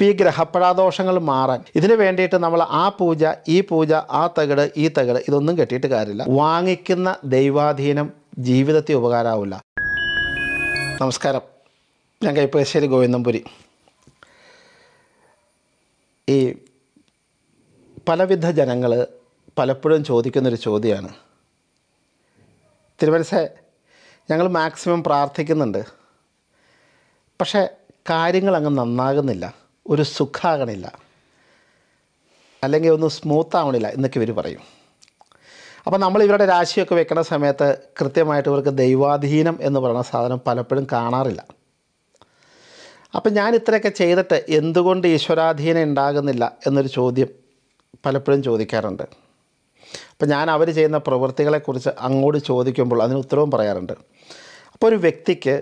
ഇപ്പം ഈ ഗ്രഹപ്പഴാദോഷങ്ങൾ മാറാൻ ഇതിന് വേണ്ടിയിട്ട് നമ്മൾ ആ പൂജ ഈ പൂജ ആ തകിട് ഈ തകിട് ഇതൊന്നും കെട്ടിയിട്ട് കാര്യമില്ല വാങ്ങിക്കുന്ന ദൈവാധീനം ജീവിതത്തെ ഉപകാരമാവില്ല നമസ്കാരം ഞാൻ കൈപ്പശ്ശേരി ഗോവിന്ദംപുരി ഈ പലവിധ ജനങ്ങൾ പലപ്പോഴും ചോദിക്കുന്നൊരു ചോദ്യമാണ് തിരുവനസെ ഞങ്ങൾ മാക്സിമം പ്രാർത്ഥിക്കുന്നുണ്ട് പക്ഷേ കാര്യങ്ങൾ അങ്ങ് നന്നാകുന്നില്ല ഒരു സുഖാകണില്ല അല്ലെങ്കിൽ ഒന്ന് സ്മൂത്ത് ആവണില്ല എന്നൊക്കെ ഇവർ പറയും അപ്പോൾ നമ്മൾ ഇവരുടെ രാശിയൊക്കെ വെക്കുന്ന സമയത്ത് കൃത്യമായിട്ട് ഇവർക്ക് ദൈവാധീനം എന്ന് പറയുന്ന സാധനം പലപ്പോഴും കാണാറില്ല അപ്പം ഞാൻ ഇത്രയൊക്കെ ചെയ്തിട്ട് എന്തുകൊണ്ട് ഈശ്വരാധീനം ഉണ്ടാകുന്നില്ല എന്നൊരു ചോദ്യം പലപ്പോഴും ചോദിക്കാറുണ്ട് അപ്പം ഞാൻ അവർ ചെയ്യുന്ന പ്രവൃത്തികളെക്കുറിച്ച് അങ്ങോട്ട് ചോദിക്കുമ്പോൾ അതിന് ഉത്തരവും പറയാറുണ്ട് അപ്പോൾ ഒരു വ്യക്തിക്ക്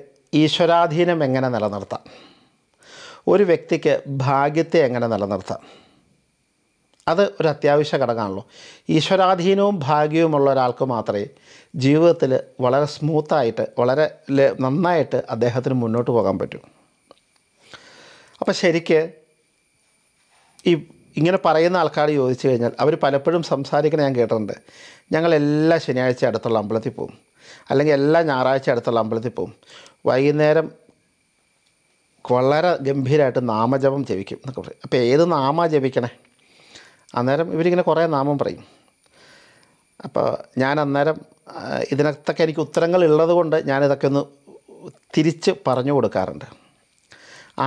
ഈശ്വരാധീനം എങ്ങനെ നിലനിർത്താം ഒരു വ്യക്തിക്ക് ഭാഗ്യത്തെ എങ്ങനെ നിലനിർത്താം അത് ഒരു അത്യാവശ്യ ഘടകമാണല്ലോ ഈശ്വരാധീനവും ഭാഗ്യവുമുള്ള ഒരാൾക്ക് മാത്രമേ ജീവിതത്തിൽ വളരെ സ്മൂത്തായിട്ട് വളരെ നന്നായിട്ട് അദ്ദേഹത്തിന് മുന്നോട്ട് പോകാൻ പറ്റൂ അപ്പോൾ ശരിക്ക് ഈ ഇങ്ങനെ പറയുന്ന ആൾക്കാർ ചോദിച്ചു കഴിഞ്ഞാൽ അവർ പലപ്പോഴും സംസാരിക്കണ ഞാൻ കേട്ടിട്ടുണ്ട് ഞങ്ങൾ എല്ലാ ശനിയാഴ്ച അടുത്തുള്ള അമ്പലത്തിൽ പോവും അല്ലെങ്കിൽ എല്ലാ ഞായറാഴ്ച അടുത്തുള്ള അമ്പലത്തിൽ പോവും വൈകുന്നേരം വളരെ ഗംഭീരമായിട്ട് നാമജപം ജപിക്കും എന്നൊക്കെ പറയും അപ്പോൾ ഏത് നാമ ജപിക്കണേ അന്നേരം ഇവരിങ്ങനെ കുറേ നാമം പറയും അപ്പോൾ ഞാൻ അന്നേരം ഇതിനകത്തൊക്കെ എനിക്ക് ഉത്തരങ്ങൾ ഉള്ളത് കൊണ്ട് ഞാനിതൊക്കെ ഒന്ന് തിരിച്ച് പറഞ്ഞു കൊടുക്കാറുണ്ട്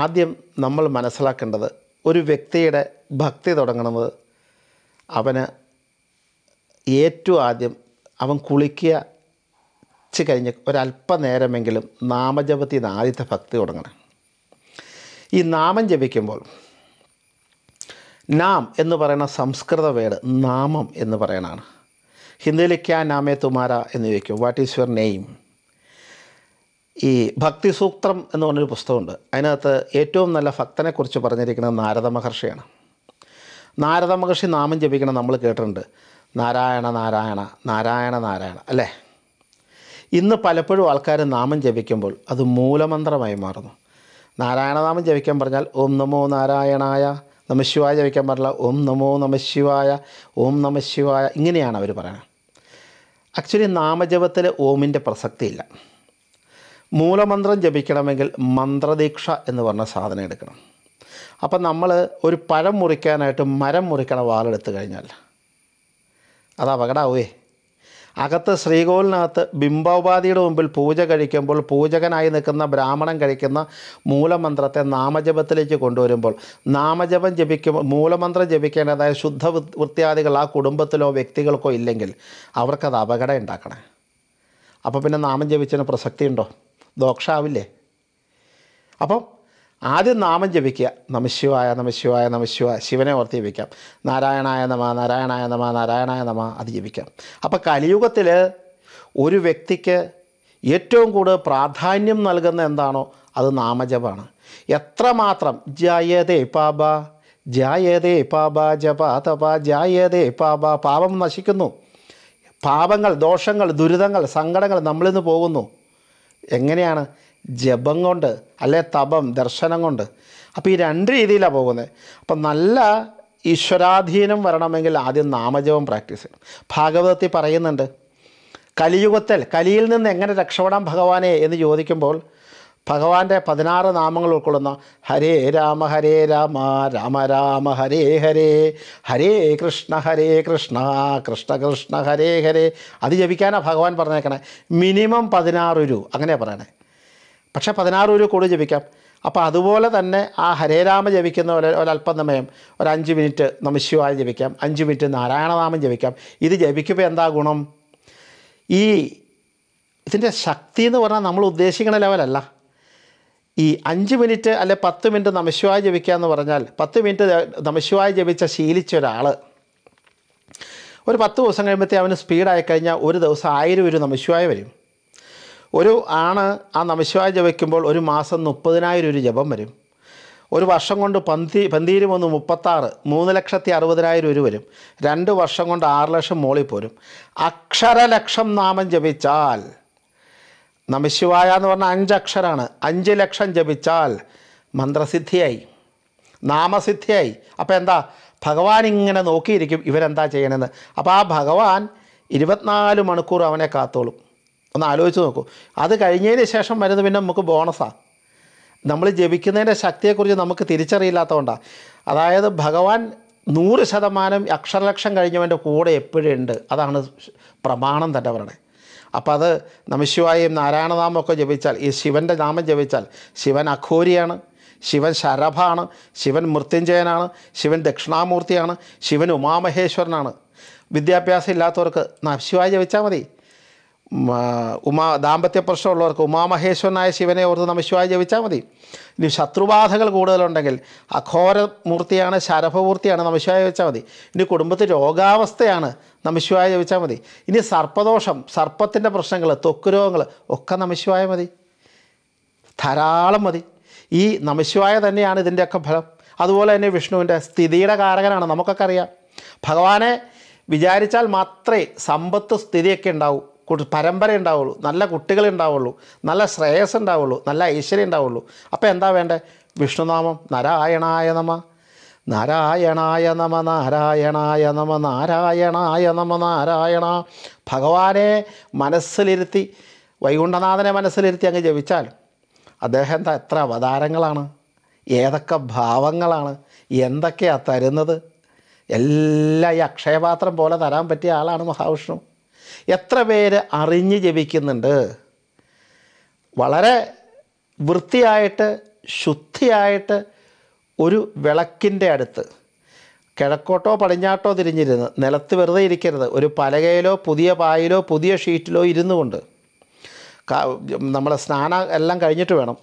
ആദ്യം നമ്മൾ മനസ്സിലാക്കേണ്ടത് ഒരു വ്യക്തിയുടെ ഭക്തി തുടങ്ങുന്നത് അവന് ഏറ്റവും ആദ്യം അവൻ കുളിക്കുക കഴിഞ്ഞ് ഒരല്പനേരമെങ്കിലും നാമജപത്തിൽ നിന്ന് ആദ്യത്തെ ഭക്തി തുടങ്ങണം ഈ നാമം ജപിക്കുമ്പോൾ നാം എന്ന് പറയുന്ന സംസ്കൃത വേർഡ് നാമം എന്ന് പറയണതാണ് ഹിന്ദിയിൽ ക്യാ നാമേ തുമാര എന്ന് ചോദിക്കും വാട്ട് ഈസ് യുവർ നെയിം ഈ ഭക്തിസൂത്രം എന്ന് പറഞ്ഞൊരു പുസ്തകമുണ്ട് അതിനകത്ത് ഏറ്റവും നല്ല ഭക്തനെക്കുറിച്ച് പറഞ്ഞിരിക്കുന്നത് നാരദ മഹർഷിയാണ് നാരദ മഹർഷി നാമം ജപിക്കണം നമ്മൾ കേട്ടിട്ടുണ്ട് നാരായണ നാരായണ നാരായണ നാരായണ അല്ലേ ഇന്ന് പലപ്പോഴും ആൾക്കാർ നാമം ജപിക്കുമ്പോൾ അത് മൂലമന്ത്രമായി മാറുന്നു നാരായണനാമം ജപിക്കാൻ പറഞ്ഞാൽ ഓം നമോ നാരായണായ നമശിവായ ജപിക്കാൻ പറഞ്ഞാൽ ഓം നമോ നമശിവായ ഓം നമശിവായ ഇങ്ങനെയാണ് അവർ പറയുന്നത് ആക്ച്വലി നാമജപത്തിൽ ഓമിൻ്റെ പ്രസക്തിയില്ല മൂലമന്ത്രം ജപിക്കണമെങ്കിൽ മന്ത്രദീക്ഷ എന്ന് പറഞ്ഞ സാധനം എടുക്കണം അപ്പം നമ്മൾ ഒരു പഴം മുറിക്കാനായിട്ട് മരം മുറിക്കണ വാളെടുത്ത് കഴിഞ്ഞാൽ അത് അപകടമാവേ അകത്ത് ശ്രീകോവിലിനകത്ത് ബിംബോപാധിയുടെ മുമ്പിൽ പൂജ കഴിക്കുമ്പോൾ പൂജകനായി നിൽക്കുന്ന ബ്രാഹ്മണൻ കഴിക്കുന്ന മൂലമന്ത്രത്തെ നാമജപത്തിലേക്ക് കൊണ്ടുവരുമ്പോൾ നാമജപം ജപിക്കുമ്പോൾ മൂലമന്ത്രം ജപിക്കേണ്ടതായ ശുദ്ധ വൃത്യാദികൾ ആ കുടുംബത്തിലോ വ്യക്തികൾക്കോ ഇല്ലെങ്കിൽ അവർക്കത് അപകടം ഉണ്ടാക്കണേ അപ്പോൾ പിന്നെ നാമം ജപിച്ചതിന് പ്രസക്തിയുണ്ടോ ദോഷാവില്ലേ അപ്പം ആദ്യം നാമം ജപിക്കുക നമശിവായ നമശിവായ നമശിവായ ശിവനെ ഓർത്തി ജപിക്കാം നാരായണായ നമ നാരായണായ നമ നാരായണായ നമ അത് ജപിക്കാം അപ്പോൾ കലിയുഗത്തിൽ ഒരു വ്യക്തിക്ക് ഏറ്റവും കൂടുതൽ പ്രാധാന്യം നൽകുന്ന എന്താണോ അത് നാമജപാണ് എത്രമാത്രം ജായതേ പാപ ജായതേ പാപ ജപ തപ ജായതേ പാപ പാപം നശിക്കുന്നു പാപങ്ങൾ ദോഷങ്ങൾ ദുരിതങ്ങൾ സങ്കടങ്ങൾ നമ്മളിന്ന് പോകുന്നു എങ്ങനെയാണ് ജപം കൊണ്ട് അല്ലെ തപം ദർശനം കൊണ്ട് അപ്പോൾ ഈ രണ്ട് രീതിയിലാണ് പോകുന്നത് അപ്പം നല്ല ഈശ്വരാധീനം വരണമെങ്കിൽ ആദ്യം നാമജപം പ്രാക്ടീസ് ചെയ്യണം ഭാഗവതത്തിൽ പറയുന്നുണ്ട് കലിയുഗത്തിൽ കലിയിൽ നിന്ന് എങ്ങനെ രക്ഷപ്പെടാം ഭഗവാനെ എന്ന് ചോദിക്കുമ്പോൾ ഭഗവാന്റെ പതിനാറ് നാമങ്ങൾ ഉൾക്കൊള്ളുന്ന ഹരേ രാമ ഹരേ രാമ രാമ രാമ ഹരേ ഹരേ ഹരേ കൃഷ്ണ ഹരേ കൃഷ്ണ കൃഷ്ണ കൃഷ്ണ ഹരേ ഹരേ അത് ജപിക്കാനാണ് ഭഗവാൻ പറഞ്ഞേക്കണേ മിനിമം പതിനാറ് രൂ അങ്ങനെയാണ് പറയണേ പക്ഷേ പതിനാറ് രൂപ കൂടുതൽ ജപിക്കാം അപ്പോൾ അതുപോലെ തന്നെ ആ ഹരേരാമ ജപിക്കുന്ന ഒരു ഒരല്പം സമയം ഒരു അഞ്ച് മിനിറ്റ് ശിവായ ജപിക്കാം അഞ്ച് മിനിറ്റ് നാരായണനാമം ജപിക്കാം ഇത് ജപിക്കുമ്പോൾ എന്താ ഗുണം ഈ ഇതിൻ്റെ ശക്തി എന്ന് പറഞ്ഞാൽ നമ്മൾ ഉദ്ദേശിക്കുന്ന ലെവലല്ല ഈ അഞ്ച് മിനിറ്റ് അല്ലെ പത്ത് മിനിറ്റ് നമശിവായ ജപിക്കുക എന്ന് പറഞ്ഞാൽ പത്ത് മിനിറ്റ് നമശിവായ ജപിച്ച ശീലിച്ച ഒരാൾ ഒരു പത്ത് ദിവസം കഴിയുമ്പോഴത്തേ അവന് സ്പീഡായി കഴിഞ്ഞാൽ ഒരു ദിവസം ആയിരം ഒരു നമശിവായ വരും ഒരു ആണ് ആ നമശിവായ ജപിക്കുമ്പോൾ ഒരു മാസം മുപ്പതിനായിരം ഒരു ജപം വരും ഒരു വർഷം കൊണ്ട് പന്തി പന്തിയിലും വന്ന് മുപ്പത്താറ് മൂന്ന് ലക്ഷത്തി അറുപതിനായിരം ഒരു വരും രണ്ട് വർഷം കൊണ്ട് ആറ് ലക്ഷം മോളിൽ പോരും അക്ഷരലക്ഷം നാമം ജപിച്ചാൽ നമശിവായ എന്ന് പറഞ്ഞാൽ അഞ്ചക്ഷരാണ് അഞ്ച് ലക്ഷം ജപിച്ചാൽ മന്ത്രസിദ്ധിയായി നാമസിദ്ധിയായി അപ്പോൾ എന്താ ഭഗവാൻ ഇങ്ങനെ നോക്കിയിരിക്കും ഇവരെന്താ ചെയ്യണമെന്ന് അപ്പോൾ ആ ഭഗവാൻ ഇരുപത്തിനാല് മണിക്കൂർ അവനെ കാത്തോളും ഒന്ന് ആലോചിച്ച് നോക്കൂ അത് കഴിഞ്ഞതിന് ശേഷം വരുന്നത് പിന്നെ നമുക്ക് ബോണസാണ് നമ്മൾ ജപിക്കുന്നതിൻ്റെ ശക്തിയെക്കുറിച്ച് നമുക്ക് തിരിച്ചറിയില്ലാത്തതുകൊണ്ടാണ് അതായത് ഭഗവാൻ നൂറ് ശതമാനം അക്ഷരലക്ഷം കഴിഞ്ഞവൻ്റെ കൂടെ എപ്പോഴും ഉണ്ട് അതാണ് പ്രമാണം തന്നെ പറയണേ അപ്പോൾ അത് നമശിവായും നാരായണനാമൊക്കെ ജപിച്ചാൽ ഈ ശിവൻ്റെ നാമം ജപിച്ചാൽ ശിവൻ അഘോരിയാണ് ശിവൻ ശരഭാണ് ശിവൻ മൃത്യുഞ്ജയനാണ് ശിവൻ ദക്ഷിണാമൂർത്തിയാണ് ശിവൻ ഉമാമഹേശ്വരനാണ് വിദ്യാഭ്യാസം ഇല്ലാത്തവർക്ക് നമശിവായ ജപിച്ചാൽ മതി ഉമാ ദാമ്പത്യ പ്രശ്നമുള്ളവർക്ക് ഉമാമഹേശ്വരനായ ശിവനെ ഓർത്ത് ശിവായി ജപിച്ചാൽ മതി ഇനി ശത്രുബാധകൾ കൂടുതലുണ്ടെങ്കിൽ അഘോരമൂർത്തിയാണ് ശരഭമൂർത്തിയാണ് ശിവായി ജപിച്ചാൽ മതി ഇനി കുടുംബത്തിൽ രോഗാവസ്ഥയാണ് ശിവായി ജപിച്ചാൽ മതി ഇനി സർപ്പദോഷം സർപ്പത്തിൻ്റെ പ്രശ്നങ്ങൾ ത്വക്ക് രോഗങ്ങൾ ഒക്കെ നമശിവായ മതി ധാരാളം മതി ഈ നമശിവായ തന്നെയാണ് ഇതിൻ്റെയൊക്കെ ഫലം അതുപോലെ തന്നെ വിഷ്ണുവിൻ്റെ സ്ഥിതിയുടെ കാരകനാണ് നമുക്കൊക്കെ അറിയാം ഭഗവാനെ വിചാരിച്ചാൽ മാത്രമേ സമ്പത്ത് സ്ഥിതിയൊക്കെ ഉണ്ടാവൂ പരമ്പര ഉണ്ടാവുള്ളൂ നല്ല കുട്ടികൾ ഉണ്ടാവുള്ളൂ നല്ല ശ്രേയസ് ഉണ്ടാവുള്ളൂ നല്ല ഐശ്വര്യം ഉണ്ടാവുള്ളൂ അപ്പോൾ എന്താ വേണ്ടേ വിഷ്ണുനാമം നാരായണായ നമ നാരായണായ നമ നാരായണായ നമ നാരായണായ നമ നാരായണ ഭഗവാനെ മനസ്സിലിരുത്തി വൈകുണ്ഠനാഥനെ മനസ്സിലിരുത്തി അങ്ങ് ജപിച്ചാൽ അദ്ദേഹം എന്താ എത്ര അവതാരങ്ങളാണ് ഏതൊക്കെ ഭാവങ്ങളാണ് എന്തൊക്കെയാണ് തരുന്നത് എല്ലാ ഈ അക്ഷയപാത്രം പോലെ തരാൻ പറ്റിയ ആളാണ് മഹാവിഷ്ണു എത്ര പേര് അറിഞ്ഞ് ജപിക്കുന്നുണ്ട് വളരെ വൃത്തിയായിട്ട് ശുദ്ധിയായിട്ട് ഒരു വിളക്കിൻ്റെ അടുത്ത് കിഴക്കോട്ടോ പടിഞ്ഞാട്ടോ തിരിഞ്ഞിരുന്ന് നിലത്ത് വെറുതെ ഇരിക്കരുത് ഒരു പലകയിലോ പുതിയ പായിലോ പുതിയ ഷീറ്റിലോ ഇരുന്നു കൊണ്ട് നമ്മളെ സ്നാനം എല്ലാം കഴിഞ്ഞിട്ട് വേണം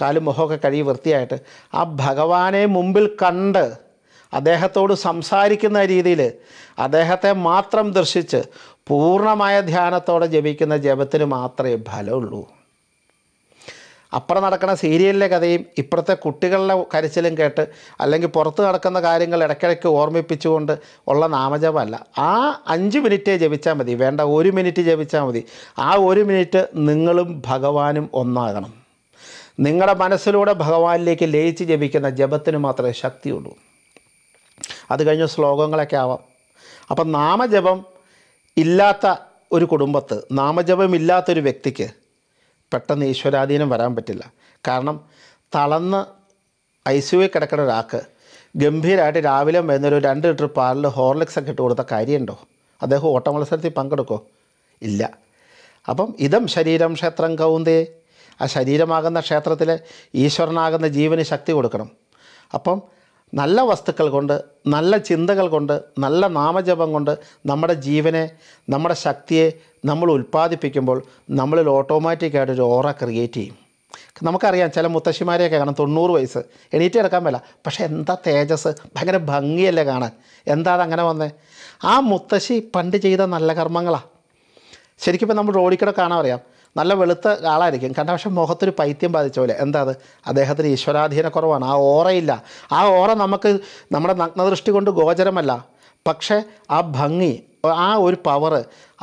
കാലും മുഖമൊക്കെ കഴുകി വൃത്തിയായിട്ട് ആ ഭഗവാനെ മുമ്പിൽ കണ്ട് അദ്ദേഹത്തോട് സംസാരിക്കുന്ന രീതിയിൽ അദ്ദേഹത്തെ മാത്രം ദർശിച്ച് പൂർണ്ണമായ ധ്യാനത്തോടെ ജപിക്കുന്ന ജപത്തിന് മാത്രമേ ഫലമുള്ളൂ അപ്പുറം നടക്കുന്ന സീരിയലിലെ കഥയും ഇപ്പുറത്തെ കുട്ടികളുടെ കരച്ചിലും കേട്ട് അല്ലെങ്കിൽ പുറത്ത് നടക്കുന്ന കാര്യങ്ങൾ ഇടയ്ക്കിടയ്ക്ക് ഓർമ്മിപ്പിച്ചുകൊണ്ട് ഉള്ള നാമജപമല്ല ആ അഞ്ച് മിനിറ്റേ ജപിച്ചാൽ മതി വേണ്ട ഒരു മിനിറ്റ് ജപിച്ചാൽ മതി ആ ഒരു മിനിറ്റ് നിങ്ങളും ഭഗവാനും ഒന്നാകണം നിങ്ങളുടെ മനസ്സിലൂടെ ഭഗവാനിലേക്ക് ലയിച്ച് ജപിക്കുന്ന ജപത്തിന് മാത്രമേ ശക്തിയുള്ളൂ അത് കഴിഞ്ഞ് ശ്ലോകങ്ങളൊക്കെ ആവാം അപ്പം നാമജപം ഇല്ലാത്ത ഒരു കുടുംബത്ത് നാമജപമില്ലാത്തൊരു വ്യക്തിക്ക് പെട്ടെന്ന് ഈശ്വരാധീനം വരാൻ പറ്റില്ല കാരണം തളന്ന് ഐ സി യു കിടക്കുന്ന ഒരാൾക്ക് ഗംഭീരമായിട്ട് രാവിലെ വരുന്നൊരു രണ്ട് ലിറ്റർ പാലിൽ ഹോർലിക്സ് ഒക്കെ ഇട്ട് കൊടുത്ത കാര്യമുണ്ടോ അദ്ദേഹം ഓട്ടമത്സരത്തിൽ പങ്കെടുക്കോ ഇല്ല അപ്പം ഇതം ശരീരം ക്ഷേത്രം കൗന്തേ ആ ശരീരമാകുന്ന ക്ഷേത്രത്തിൽ ഈശ്വരനാകുന്ന ജീവന് ശക്തി കൊടുക്കണം അപ്പം നല്ല വസ്തുക്കൾ കൊണ്ട് നല്ല ചിന്തകൾ കൊണ്ട് നല്ല നാമജപം കൊണ്ട് നമ്മുടെ ജീവനെ നമ്മുടെ ശക്തിയെ നമ്മൾ ഉൽപ്പാദിപ്പിക്കുമ്പോൾ നമ്മളിൽ ഓട്ടോമാറ്റിക്കായിട്ട് ഒരു ഓറ ക്രിയേറ്റ് ചെയ്യും നമുക്കറിയാം ചില മുത്തശ്ശിമാരെയൊക്കെ കാണാം തൊണ്ണൂറ് വയസ്സ് എണീറ്റ് കിടക്കാൻ പറ്റില്ല പക്ഷേ എന്താ തേജസ് ഭയങ്കര ഭംഗിയല്ലേ കാണാൻ എന്താ അങ്ങനെ വന്നേ ആ മുത്തശ്ശി പണ്ട് ചെയ്ത നല്ല കർമ്മങ്ങളാണ് ശരിക്കും ഇപ്പം നമ്മൾ റോഡിക്കൂടെ കാണാൻ അറിയാം നല്ല വെളുത്ത ആളായിരിക്കും കാരണം പക്ഷെ മുഖത്തൊരു പൈത്യം ബാധിച്ച പോലെ എന്താ അത് അദ്ദേഹത്തിന് ഈശ്വരാധീന കുറവാണ് ആ ഓറയില്ല ആ ഓറ നമുക്ക് നമ്മുടെ നഗ്നദൃഷ്ടി കൊണ്ട് ഗോചരമല്ല പക്ഷേ ആ ഭംഗി ആ ഒരു പവർ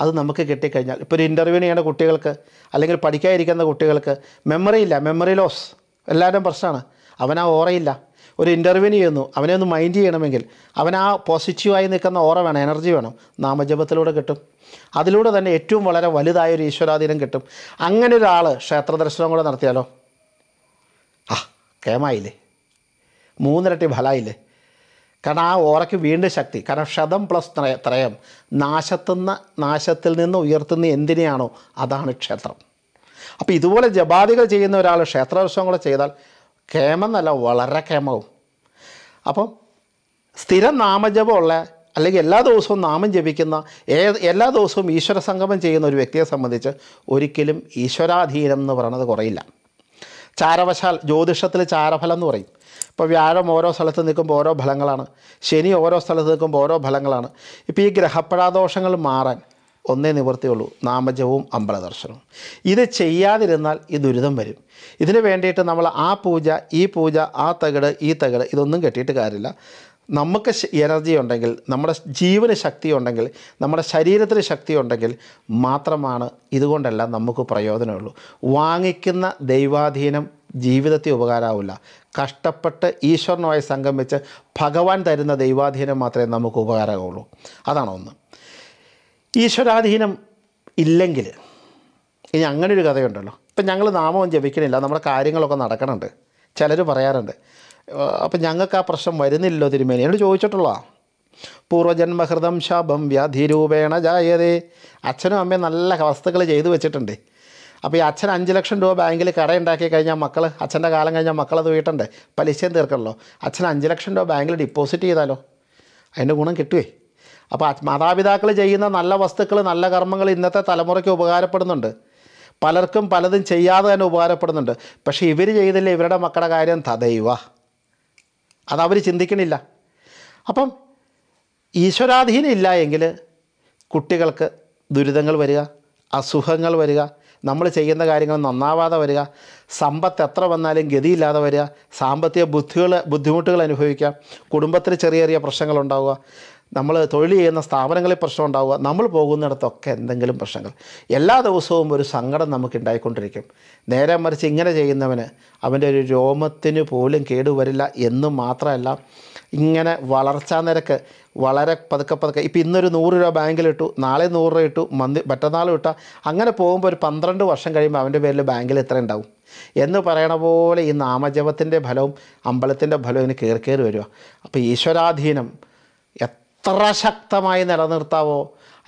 അത് നമുക്ക് കിട്ടിക്കഴിഞ്ഞാൽ ഇപ്പോൾ ഒരു ഇൻ്റർവ്യൂവിന് ചെയ്യേണ്ട കുട്ടികൾക്ക് അല്ലെങ്കിൽ പഠിക്കാതിരിക്കുന്ന കുട്ടികൾക്ക് മെമ്മറി ഇല്ല മെമ്മറി ലോസ് എല്ലാവരുടെയും പ്രശ്നമാണ് അവനാ ഓറയില്ല ഒരു ഇൻ്റർവ്യൂ ചെയ്യുന്നു അവനെ ഒന്ന് മൈൻഡ് ചെയ്യണമെങ്കിൽ അവൻ ആ പോസിറ്റീവായി നിൽക്കുന്ന ഓറ വേണം എനർജി വേണം നാമജപത്തിലൂടെ കിട്ടും അതിലൂടെ തന്നെ ഏറ്റവും വളരെ വലുതായ ഒരു ഈശ്വരാധീനം കിട്ടും അങ്ങനെ ഒരാൾ ക്ഷേത്ര ദർശനം കൂടെ നടത്തിയാലോ ആ കേമായില്ലേ മൂന്നിരട്ടി ഫലമായില്ലേ കാരണം ആ ഓറയ്ക്ക് വീണ്ടും ശക്തി കാരണം ക്ഷതം പ്ലസ് ത്രയം നാശത്തുന്ന നാശത്തിൽ നിന്ന് ഉയർത്തുന്ന എന്തിനെയാണോ അതാണ് ക്ഷേത്രം അപ്പോൾ ഇതുപോലെ ജപാതികൾ ചെയ്യുന്ന ഒരാൾ ക്ഷേത്രദർശനം കൂടെ ചെയ്താൽ കേമെന്നല്ല വളരെ കേമാവും അപ്പം സ്ഥിരം നാമജപമുള്ള അല്ലെങ്കിൽ എല്ലാ ദിവസവും നാമം ജപിക്കുന്ന എല്ലാ ദിവസവും ഈശ്വര സംഗമം ചെയ്യുന്ന ഒരു വ്യക്തിയെ സംബന്ധിച്ച് ഒരിക്കലും ഈശ്വരാധീനം എന്ന് പറയുന്നത് കുറയില്ല ചാരവശാൽ ജ്യോതിഷത്തിൽ ചാരഫലം എന്ന് പറയും ഇപ്പോൾ വ്യാഴം ഓരോ സ്ഥലത്ത് നിൽക്കുമ്പോൾ ഓരോ ഫലങ്ങളാണ് ശനി ഓരോ സ്ഥലത്ത് നിൽക്കുമ്പോൾ ഓരോ ഫലങ്ങളാണ് ഇപ്പോൾ ഈ ഗ്രഹപ്രാദോഷങ്ങൾ മാറാൻ ഒന്നേ നിവർത്തിയുള്ളൂ നാമജവും അമ്പലദർശനവും ഇത് ചെയ്യാതിരുന്നാൽ ഈ ദുരിതം വരും ഇതിന് വേണ്ടിയിട്ട് നമ്മൾ ആ പൂജ ഈ പൂജ ആ തകട് ഈ തകട് ഇതൊന്നും കെട്ടിയിട്ട് കാര്യമില്ല നമുക്ക് എനർജി ഉണ്ടെങ്കിൽ നമ്മുടെ ജീവന് ശക്തി ഉണ്ടെങ്കിൽ നമ്മുടെ ശരീരത്തിന് ശക്തി ഉണ്ടെങ്കിൽ മാത്രമാണ് ഇതുകൊണ്ടെല്ലാം നമുക്ക് പ്രയോജനമുള്ളൂ വാങ്ങിക്കുന്ന ദൈവാധീനം ജീവിതത്തിൽ ഉപകാരമാവില്ല കഷ്ടപ്പെട്ട് ഈശ്വരനുമായി സംഗമിച്ച് ഭഗവാൻ തരുന്ന ദൈവാധീനം മാത്രമേ നമുക്ക് ഉപകാരമാവുള്ളൂ അതാണ് ഒന്ന് ഈശ്വരാധീനം ഇല്ലെങ്കിൽ ഇനി അങ്ങനെ ഒരു കഥയുണ്ടല്ലോ ഇപ്പം ഞങ്ങൾ നാമവും ജപിക്കണില്ല നമ്മുടെ കാര്യങ്ങളൊക്കെ നടക്കണുണ്ട് ചിലർ പറയാറുണ്ട് അപ്പം ഞങ്ങൾക്ക് ആ പ്രശ്നം വരുന്നില്ലല്ലോ തിരുമേനി എന്നോട് ചോദിച്ചിട്ടുള്ള പൂർവജന്മഹൃതം ശാപം വ്യാധിരൂപേണ ജായതേ അച്ഛനും അമ്മയും നല്ല വസ്തുക്കൾ ചെയ്തു വെച്ചിട്ടുണ്ട് അപ്പോൾ ഈ അച്ഛൻ അഞ്ച് ലക്ഷം രൂപ ബാങ്കിൽ കടയുണ്ടാക്കി കഴിഞ്ഞാൽ മക്കൾ അച്ഛൻ്റെ കാലം കഴിഞ്ഞാൽ അത് വീട്ടണ്ടേ പലിശയും തീർക്കണല്ലോ അച്ഛൻ അഞ്ച് ലക്ഷം രൂപ ബാങ്കിൽ ഡിപ്പോസിറ്റ് ചെയ്താലോ അതിൻ്റെ ഗുണം കിട്ടുവേ അപ്പോൾ മാതാപിതാക്കൾ ചെയ്യുന്ന നല്ല വസ്തുക്കൾ നല്ല കർമ്മങ്ങൾ ഇന്നത്തെ തലമുറയ്ക്ക് ഉപകാരപ്പെടുന്നുണ്ട് പലർക്കും പലതും ചെയ്യാതെ തന്നെ ഉപകാരപ്പെടുന്നുണ്ട് പക്ഷേ ഇവർ ചെയ്തില്ല ഇവരുടെ മക്കളുടെ കാര്യം തദൈവ അതവർ ചിന്തിക്കണില്ല അപ്പം ഈശ്വരാധീനം ഇല്ല എങ്കിൽ കുട്ടികൾക്ക് ദുരിതങ്ങൾ വരിക അസുഖങ്ങൾ വരിക നമ്മൾ ചെയ്യുന്ന കാര്യങ്ങൾ നന്നാവാതെ വരിക സമ്പത്ത് എത്ര വന്നാലും ഗതിയില്ലാതെ വരിക സാമ്പത്തിക ബുദ്ധികൾ ബുദ്ധിമുട്ടുകൾ അനുഭവിക്കുക കുടുംബത്തിൽ ചെറിയ ചെറിയ പ്രശ്നങ്ങളുണ്ടാവുക നമ്മൾ തൊഴിൽ ചെയ്യുന്ന സ്ഥാപനങ്ങളിൽ പ്രശ്നം ഉണ്ടാവുക നമ്മൾ പോകുന്നിടത്തൊക്കെ എന്തെങ്കിലും പ്രശ്നങ്ങൾ എല്ലാ ദിവസവും ഒരു സങ്കടം നമുക്ക് ഉണ്ടായിക്കൊണ്ടിരിക്കും നേരെ മറിച്ച് ഇങ്ങനെ ചെയ്യുന്നവന് അവൻ്റെ ഒരു രോമത്തിന് പോലും കേടുവരില്ല എന്ന് മാത്രമല്ല ഇങ്ങനെ വളർച്ചാ നിരക്ക് വളരെ പതുക്കെ പതുക്കെ ഇപ്പോൾ ഇന്നൊരു നൂറ് രൂപ ബാങ്കിലിട്ടു നാളെ നൂറ് രൂപ ഇട്ടു മന്തി മറ്റന്നാളും ഇട്ടാൽ അങ്ങനെ പോകുമ്പോൾ ഒരു പന്ത്രണ്ട് വർഷം കഴിയുമ്പോൾ അവൻ്റെ പേരിൽ ബാങ്കിൽ ഇത്ര ഉണ്ടാവും എന്ന് പറയണ പോലെ ഈ നാമജപത്തിൻ്റെ ഫലവും അമ്പലത്തിൻ്റെ ഫലവും ഇങ്ങനെ കയറി കയറി വരിക അപ്പോൾ ഈശ്വരാധീനം എത്ര ശക്തമായി നിലനിർത്താവോ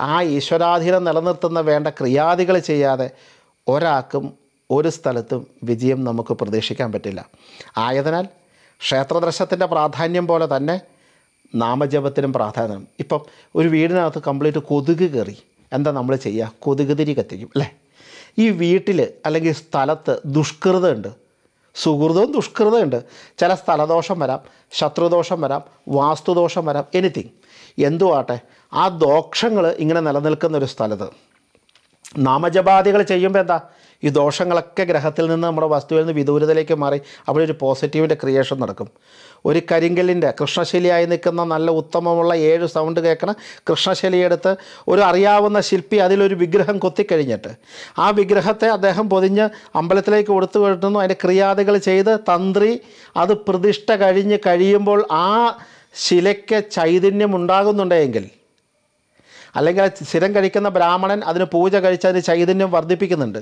ആ ഈശ്വരാധീനം നിലനിർത്തുന്ന വേണ്ട ക്രിയാദികൾ ചെയ്യാതെ ഒരാൾക്കും ഒരു സ്ഥലത്തും വിജയം നമുക്ക് പ്രതീക്ഷിക്കാൻ പറ്റില്ല ആയതിനാൽ ക്ഷേത്രദർശത്തിൻ്റെ പ്രാധാന്യം പോലെ തന്നെ നാമജപത്തിനും പ്രാധാന്യം ഇപ്പം ഒരു വീടിനകത്ത് കംപ്ലീറ്റ് കൊതുക് കയറി എന്താ നമ്മൾ ചെയ്യുക കൊതുക് തിരി കത്തിക്കും അല്ലേ ഈ വീട്ടിൽ അല്ലെങ്കിൽ സ്ഥലത്ത് ദുഷ്കൃതമുണ്ട് സുഹൃതവും ദുഷ്കൃതമുണ്ട് ചില സ്ഥലദോഷം വരാം ശത്രുദോഷം വരാം വാസ്തുദോഷം വരാം എനിത്തിങ് എന്തോ ആട്ടെ ആ ദോഷങ്ങൾ ഇങ്ങനെ നിലനിൽക്കുന്ന ഒരു സ്ഥലത്ത് നാമജപാദികൾ ചെയ്യുമ്പോൾ എന്താ ഈ ദോഷങ്ങളൊക്കെ ഗ്രഹത്തിൽ നിന്ന് നമ്മുടെ വസ്തുവിൽ നിന്ന് വിദൂരതയിലേക്ക് മാറി അവിടെ ഒരു പോസിറ്റീവിൻ്റെ ക്രിയേഷൻ നടക്കും ഒരു കരിങ്കലിൻ്റെ കൃഷ്ണശിലയായി നിൽക്കുന്ന നല്ല ഉത്തമമുള്ള ഏഴ് സൗണ്ട് കേൾക്കണം കൃഷ്ണശൈലിയെടുത്ത് ഒരു അറിയാവുന്ന ശില്പി അതിലൊരു വിഗ്രഹം കൊത്തിക്കഴിഞ്ഞിട്ട് ആ വിഗ്രഹത്തെ അദ്ദേഹം പൊതിഞ്ഞ് അമ്പലത്തിലേക്ക് കൊടുത്തു കിട്ടുന്നു അതിൻ്റെ ക്രിയാദികൾ ചെയ്ത് തന്ത്രി അത് പ്രതിഷ്ഠ കഴിഞ്ഞ് കഴിയുമ്പോൾ ആ ശിലയ്ക്ക് ചൈതന്യമുണ്ടാകുന്നുണ്ടെങ്കിൽ അല്ലെങ്കിൽ സ്ഥിരം കഴിക്കുന്ന ബ്രാഹ്മണൻ അതിന് പൂജ കഴിച്ച് അതിന് ചൈതന്യം വർദ്ധിപ്പിക്കുന്നുണ്ട്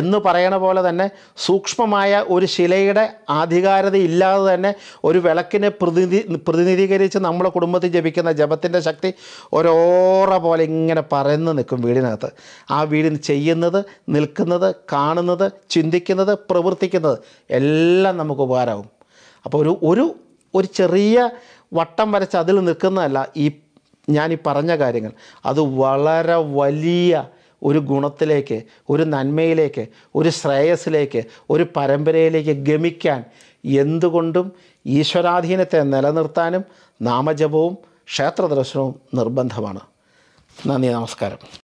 എന്ന് പറയണ പോലെ തന്നെ സൂക്ഷ്മമായ ഒരു ശിലയുടെ ഇല്ലാതെ തന്നെ ഒരു വിളക്കിനെ പ്രതിനിധി പ്രതിനിധീകരിച്ച് നമ്മുടെ കുടുംബത്തിൽ ജപിക്കുന്ന ജപത്തിൻ്റെ ശക്തി ഒരോറ പോലെ ഇങ്ങനെ പറയുന്നു നിൽക്കും വീടിനകത്ത് ആ വീടിൽ ചെയ്യുന്നത് നിൽക്കുന്നത് കാണുന്നത് ചിന്തിക്കുന്നത് പ്രവർത്തിക്കുന്നത് എല്ലാം നമുക്ക് ഉപകാരമാവും അപ്പോൾ ഒരു ഒരു ഒരു ചെറിയ വട്ടം വരച്ച് അതിൽ നിൽക്കുന്നതല്ല ഈ ഞാൻ ഈ പറഞ്ഞ കാര്യങ്ങൾ അത് വളരെ വലിയ ഒരു ഗുണത്തിലേക്ക് ഒരു നന്മയിലേക്ക് ഒരു ശ്രേയസ്സിലേക്ക് ഒരു പരമ്പരയിലേക്ക് ഗമിക്കാൻ എന്തുകൊണ്ടും ഈശ്വരാധീനത്തെ നിലനിർത്താനും നാമജപവും ക്ഷേത്രദർശനവും നിർബന്ധമാണ് നന്ദി നമസ്കാരം